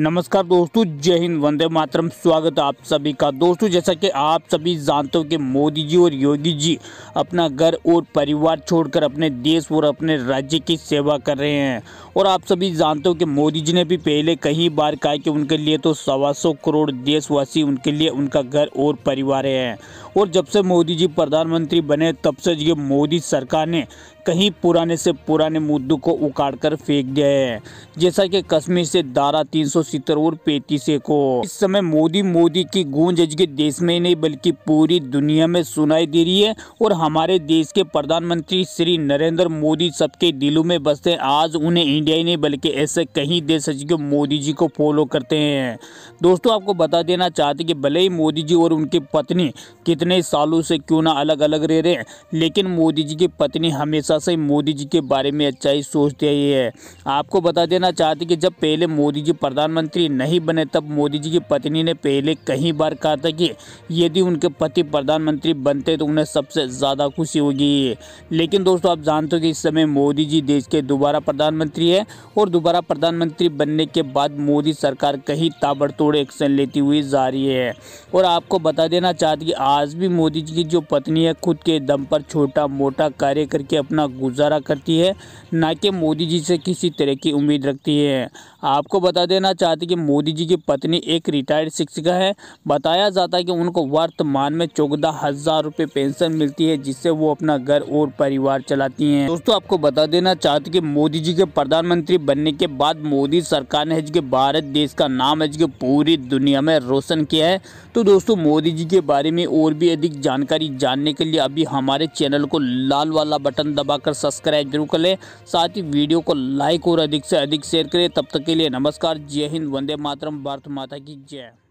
नमस्कार दोस्तों जय हिंद वंदे मातरम स्वागत है आप सभी का दोस्तों जैसा कि आप सभी जानते हो कि मोदी जी और योगी जी अपना घर और परिवार छोड़कर अपने देश और अपने राज्य की सेवा कर रहे हैं और आप सभी जानते हो कि मोदी जी ने भी पहले कई बार कहा कि उनके लिए तो सवा सौ करोड़ देशवासी उनके लिए उनका घर और परिवार है और जब से मोदी जी प्रधानमंत्री बने तब से ये मोदी सरकार ने कहीं पुराने से पुराने मुद्दों को उखाड़ कर फेंक दिया है जैसा कि कश्मीर से धारा तीन सौ और पैंतीस को इस समय मोदी मोदी की गूंज के देश में नहीं बल्कि पूरी दुनिया में सुनाई दे रही है और हमारे देश के प्रधानमंत्री श्री नरेंद्र मोदी सबके दिलों में बसते हैं आज उन्हें इंडिया ही नहीं बल्कि ऐसे कहीं देश के मोदी जी को फॉलो करते हैं दोस्तों आपको बता देना चाहते कि भले ही मोदी जी और उनकी पत्नी कितने इतने सालों से क्यों ना अलग अलग रह रहे लेकिन मोदी जी की पत्नी हमेशा से मोदी जी के बारे में अच्छा ही सोचती रही है आपको बता देना चाहते कि जब पहले मोदी जी प्रधानमंत्री नहीं बने तब मोदी जी की पत्नी ने पहले कई बार कहा था कि यदि उनके पति प्रधानमंत्री बनते तो उन्हें सबसे ज़्यादा खुशी होगी लेकिन दोस्तों आप जानते हो कि इस समय मोदी जी देश के दोबारा प्रधानमंत्री है और दोबारा प्रधानमंत्री बनने के बाद मोदी सरकार कहीं ताबड़तोड़ एक्शन लेती हुई जा रही है और आपको बता देना चाहती कि आज आज भी मोदी जी की जो पत्नी है खुद के दम पर छोटा मोटा कार्य करके अपना गुजारा करती है ना कि मोदी जी से किसी तरह की उम्मीद रखती है आपको बता देना चाहते कि मोदी जी की पत्नी एक रिटायर्ड शिक्षिका है बताया जाता है कि उनको वर्तमान में चौदह हज़ार रुपये पेंशन मिलती है जिससे वो अपना घर और परिवार चलाती हैं दोस्तों आपको बता देना चाहते कि मोदी जी के प्रधानमंत्री बनने के बाद मोदी सरकार ने जो भारत देश का नाम है जो पूरी दुनिया में रोशन किया है तो दोस्तों मोदी जी के बारे में और भी अधिक जानकारी जानने के लिए अभी हमारे चैनल को लाल वाला बटन दबाकर सब्सक्राइब जरूर कर लें साथ ही वीडियो को लाइक और अधिक से अधिक शेयर करें तब तक के लिए नमस्कार जय हिंद वंदे मातरम भारत माता की जय